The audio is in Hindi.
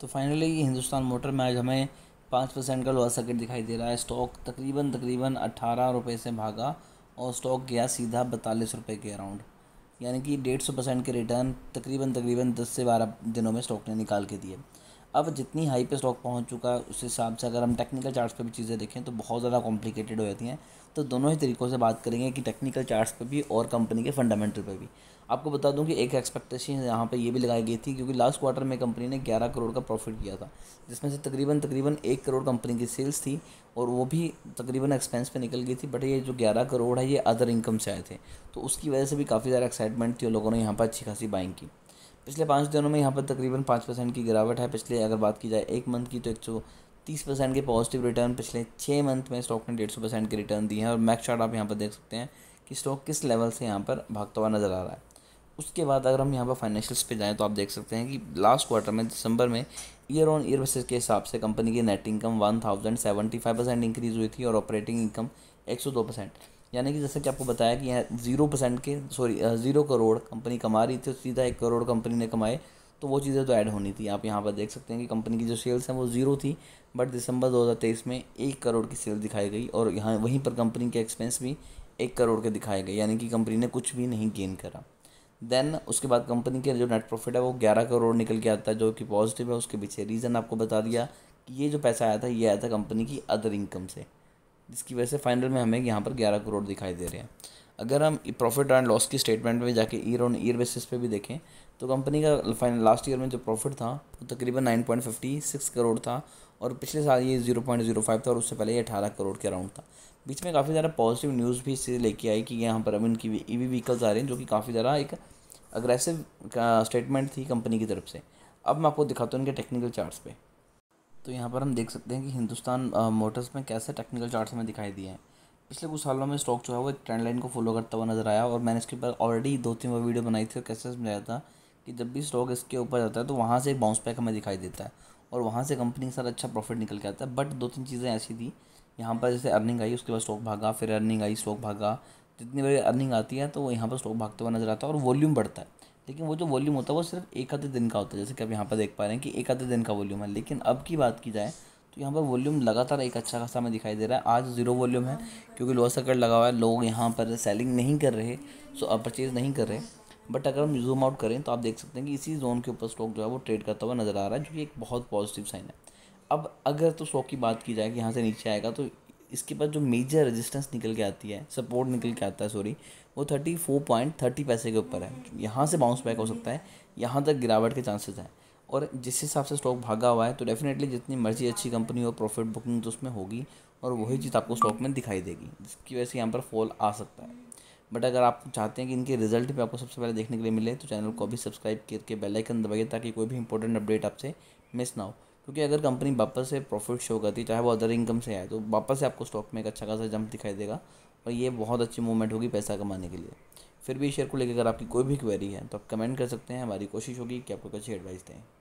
तो फाइनली हिंदुस्तान मोटर में आज हमें पाँच परसेंट का लोअर सर्किट दिखाई दे रहा है स्टॉक तकरीबन तकरीबन अट्ठारह रुपये से भागा और स्टॉक गया सीधा बतालीस रुपये के अराउंड यानी कि डेढ़ सौ परसेंट के रिटर्न तकरीबन तकरीबन दस से बारह दिनों में स्टॉक ने निकाल के दिए अब जितनी हाई पे स्टॉक पहुंच चुका है उस हिसाब से अगर हम टेक्निकल चार्ट्स पे भी चीज़ें देखें तो बहुत ज़्यादा कॉम्प्लिकेटेड हो जाती हैं तो दोनों ही तरीक़ों से बात करेंगे कि टेक्निकल चार्ट्स पे भी और कंपनी के फंडामेंटल पे भी आपको बता दूं कि एक एक्सपेक्टेशन यहाँ पे ये भी लगाई गई थी क्योंकि लास्ट क्वार्टर में कंपनी ने 11 करोड़ का प्रॉफिट किया था जिसमें से तकरीबन तकरीबन एक करोड़ कंपनी की सेल्स थी और वो भी तकरीबन एक्सपेंस पे निकल गई थी बट ये जो 11 करोड़ है ये अदर इनकम से आए थे तो उसकी वजह से भी काफ़ी ज़्यादा एक्साइटमेंट थी लोगों ने यहाँ पर अच्छी खासी बाइंग की पिछले पाँच दिनों में यहाँ पर तकरीबन पाँच परसेंट की गिरावट है पिछले अगर बात की जाए एक मंथ की तो एक सौ तीस परसेंट के पॉजिटिव रिटर्न पिछले छः मंथ में स्टॉक ने डेढ़ सौ परसेंट के रिटर्न दिए हैं और मैक्सार्ट चार्ट आप यहाँ पर देख सकते हैं कि स्टॉक किस लेवल से यहाँ पर भागता हुआ नज़र आ रहा है उसके बाद अगर हम यहाँ पर फाइनेंशियल्स पे जाएँ तो आप देख सकते हैं कि लास्ट क्वार्टर में दिसंबर में ईयर ऑन ईयर बेसिस के हिसाब से कंपनी की net income one thousand seventy five percent increase हुई थी और ऑपरेटिंग इनकम एक सौ दो परसेंट यानी कि जैसे कि आपको बताया कि यहाँ ज़ीरो परसेंट के सॉरी ज़ीरो करोड़ कंपनी कमा रही थी सीधा एक करोड़ कंपनी ने कमाए तो वो चीज़ें तो ऐड होनी थी आप यहाँ पर देख सकते हैं कि कंपनी की जो सेल्स हैं वो ज़ीरो थी बट दिसंबर 2023 में एक करोड़ की सेल दिखाई गई और यहाँ वहीं पर कंपनी के एक्सपेंस भी एक करोड़ के दिखाए गए यानी कि कंपनी ने कुछ भी नहीं गेन करा देन उसके बाद कंपनी के जो नेट प्रॉफिट है वो ग्यारह करोड़ निकल के आता है जो कि पॉजिटिव है उसके पीछे रीज़न आपको बता दिया कि ये जो पैसा आया था ये आया था कंपनी की अदर इनकम से जिसकी वजह से फाइनल में हमें यहाँ पर ग्यारह करोड़ दिखाई दे रहे हैं अगर हम प्रॉफिट एंड लॉस की स्टेटमेंट में जाके ईयर ऑन ईयर बेसिस पे भी देखें तो कंपनी का फाइनल लास्ट ईयर में जो प्रॉफिट था वो तकरीबन nine point fifty six crore था और पिछले साल ये जीरो पॉइंट जीरो फाइव था और उससे पहले ये अठारह करोड़ के अराउंड था बीच में काफ़ी ज़्यादा पॉजिटिव न्यूज़ भी इससे लेके आई कि यहाँ पर अब इनकी ई वी व्हीकल्स आ रहे हैं जो कि काफ़ी ज़्यादा एक अग्रेसिव स्टेटमेंट uh, थी कंपनी की तरफ से अब मैं आपको दिखाता हूँ इनके टेक्निकल चार्ट्स पे तो यहाँ पर हम देख सकते हैं कि हिंदुस्तान मोटर्स में कैसे टेक्निकल चार्ट में दिखाई दिए हैं पिछले कुछ सालों में स्टॉक जो है वो एक ट्रेंड लाइन को फॉलो करता हुआ नजर आया और मैंने इसके ऊपर ऑलरेडी दो तीन बार वीडियो बनाई थी और कैसे समझाया था कि जब भी स्टॉक इसके ऊपर जाता है तो वहाँ से एक बाउंस पैक हमें दिखाई देता है और वहाँ से कंपनी के साथ अच्छा प्रॉफिट निकल के आता है बट दो तीन चीज़ें ऐसी थी यहाँ पर जैसे अर्निंग आई उसके बाद स्टॉक भागा फिर अर्निंग आई स्टॉक भागा जितनी बड़ी अर्निंग आती है तो वो यहाँ पर स्टॉक भागते हुआ नजर आता है और वॉल्यूम बढ़ता है लेकिन वो जो वॉल्यूम होता है वो सिर्फ एक आधे दिन का होता है जैसे कि आप यहाँ पर देख पा रहे हैं कि एक आधे दिन का वॉल्यूम है लेकिन अब की बात की जाए तो यहाँ पर वॉल्यूम लगातार एक अच्छा खासा हमें दिखाई दे रहा है आज जीरो वॉल्यूम है क्योंकि लोअर सर्कट लगा हुआ है लोग यहाँ पर सेलिंग नहीं कर रहे सो अब परचेज़ नहीं कर रहे बट अगर हम जूम आउट करें तो आप देख सकते हैं कि इसी जोन के ऊपर स्टॉक जो है वो ट्रेड करता हुआ नज़र आ रहा है जो कि एक बहुत पॉजिटिव साइन है अब अगर तो स्टॉक की बात की जाए कि यहाँ से नीचे आएगा तो इसके बाद जो मेजर रेजिस्टेंस निकल के आती है सपोर्ट निकल के आता है सॉरी वो थर्टी फोर पॉइंट थर्टी पैसे के ऊपर है यहाँ से बाउंस बैक हो सकता है यहाँ तक गिरावट के चांसेस हैं और जिस हिसाब से स्टॉक भागा हुआ है तो डेफिनेटली जितनी मर्जी अच्छी कंपनी हो प्रॉफिट बुकिंग तो उसमें होगी और वही चीज़ आपको स्टॉक में दिखाई देगी जिसकी वजह से यहाँ पर फॉल आ सकता है बट अगर आप चाहते हैं कि इनके रिजल्ट भी आपको सबसे पहले देखने के लिए मिले तो चैनल को अभी सब्सक्राइब करके बेल आइकन दबाइए ताकि कोई भी इंपॉर्टेंट अपडेट आपसे मिस ना हो क्योंकि अगर कंपनी वापस से प्रॉफिट शो करती चाहे वो अदर इनकम से आए तो वापस से आपको स्टॉक में एक अच्छा खासा जंप दिखाई देगा और ये बहुत अच्छी मूवमेंट होगी पैसा कमाने के लिए फिर भी शेयर को लेकर अगर आपकी कोई भी क्वेरी है तो आप कमेंट कर सकते हैं हमारी कोशिश होगी कि आपको अच्छी एडवाइस दें